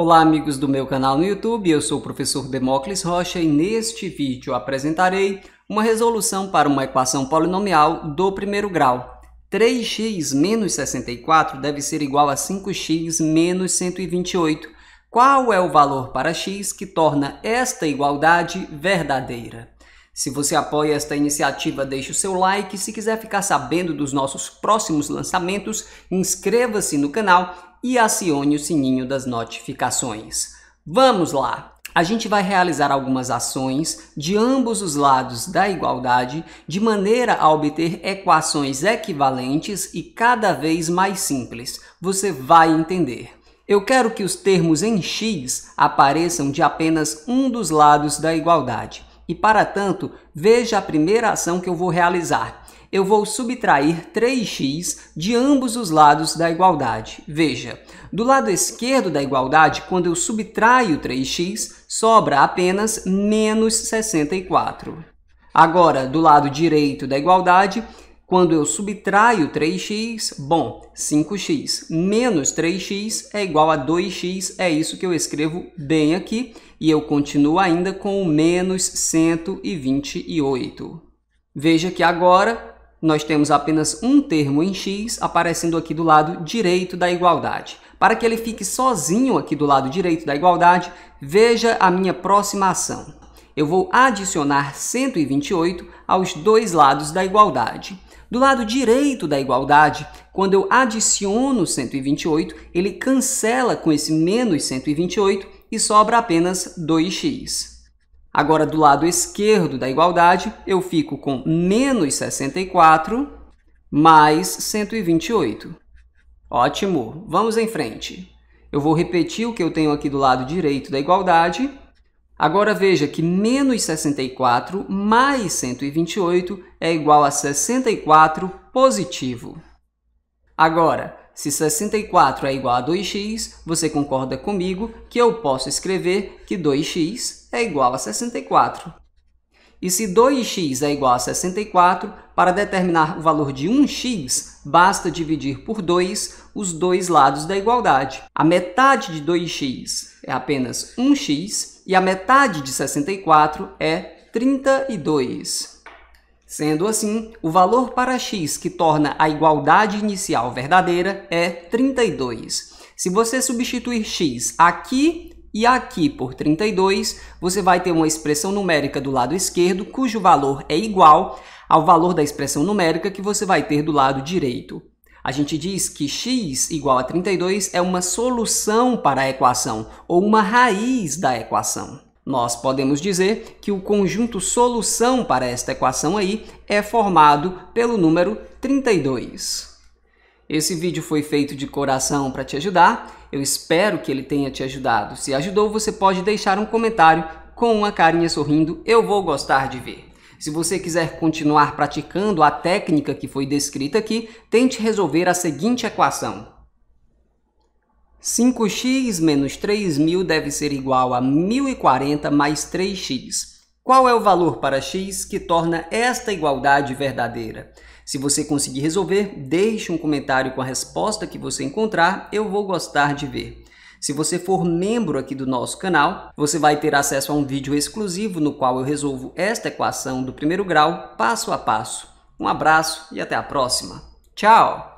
Olá amigos do meu canal no YouTube, eu sou o professor Demócles Rocha e neste vídeo apresentarei uma resolução para uma equação polinomial do primeiro grau. 3x menos 64 deve ser igual a 5x menos 128. Qual é o valor para x que torna esta igualdade verdadeira? Se você apoia esta iniciativa, deixe o seu like. Se quiser ficar sabendo dos nossos próximos lançamentos, inscreva-se no canal e acione o sininho das notificações. Vamos lá! A gente vai realizar algumas ações de ambos os lados da igualdade de maneira a obter equações equivalentes e cada vez mais simples. Você vai entender. Eu quero que os termos em x apareçam de apenas um dos lados da igualdade. E para tanto, veja a primeira ação que eu vou realizar. Eu vou subtrair 3x de ambos os lados da igualdade. Veja, do lado esquerdo da igualdade, quando eu subtraio 3x, sobra apenas menos 64. Agora, do lado direito da igualdade, quando eu subtraio 3x, bom, 5x menos 3x é igual a 2x, é isso que eu escrevo bem aqui, e eu continuo ainda com o menos 128. Veja que agora nós temos apenas um termo em x aparecendo aqui do lado direito da igualdade. Para que ele fique sozinho aqui do lado direito da igualdade, veja a minha próxima ação. Eu vou adicionar 128 aos dois lados da igualdade. Do lado direito da igualdade, quando eu adiciono 128, ele cancela com esse menos 128 e sobra apenas 2x. Agora, do lado esquerdo da igualdade, eu fico com menos 64 mais 128. Ótimo, vamos em frente. Eu vou repetir o que eu tenho aqui do lado direito da igualdade Agora veja que menos 64 mais 128 é igual a 64 positivo. Agora, se 64 é igual a 2x, você concorda comigo que eu posso escrever que 2x é igual a 64. E se 2x é igual a 64, para determinar o valor de 1x, basta dividir por 2 os dois lados da igualdade. A metade de 2x é apenas 1x e a metade de 64 é 32. Sendo assim, o valor para x que torna a igualdade inicial verdadeira é 32. Se você substituir x aqui e aqui por 32, você vai ter uma expressão numérica do lado esquerdo, cujo valor é igual ao valor da expressão numérica que você vai ter do lado direito. A gente diz que x igual a 32 é uma solução para a equação, ou uma raiz da equação. Nós podemos dizer que o conjunto solução para esta equação aí é formado pelo número 32. Esse vídeo foi feito de coração para te ajudar. Eu espero que ele tenha te ajudado. Se ajudou, você pode deixar um comentário com uma carinha sorrindo. Eu vou gostar de ver. Se você quiser continuar praticando a técnica que foi descrita aqui, tente resolver a seguinte equação. 5x menos 3.000 deve ser igual a 1.040 mais 3x. Qual é o valor para x que torna esta igualdade verdadeira? Se você conseguir resolver, deixe um comentário com a resposta que você encontrar, eu vou gostar de ver. Se você for membro aqui do nosso canal, você vai ter acesso a um vídeo exclusivo no qual eu resolvo esta equação do primeiro grau passo a passo. Um abraço e até a próxima. Tchau!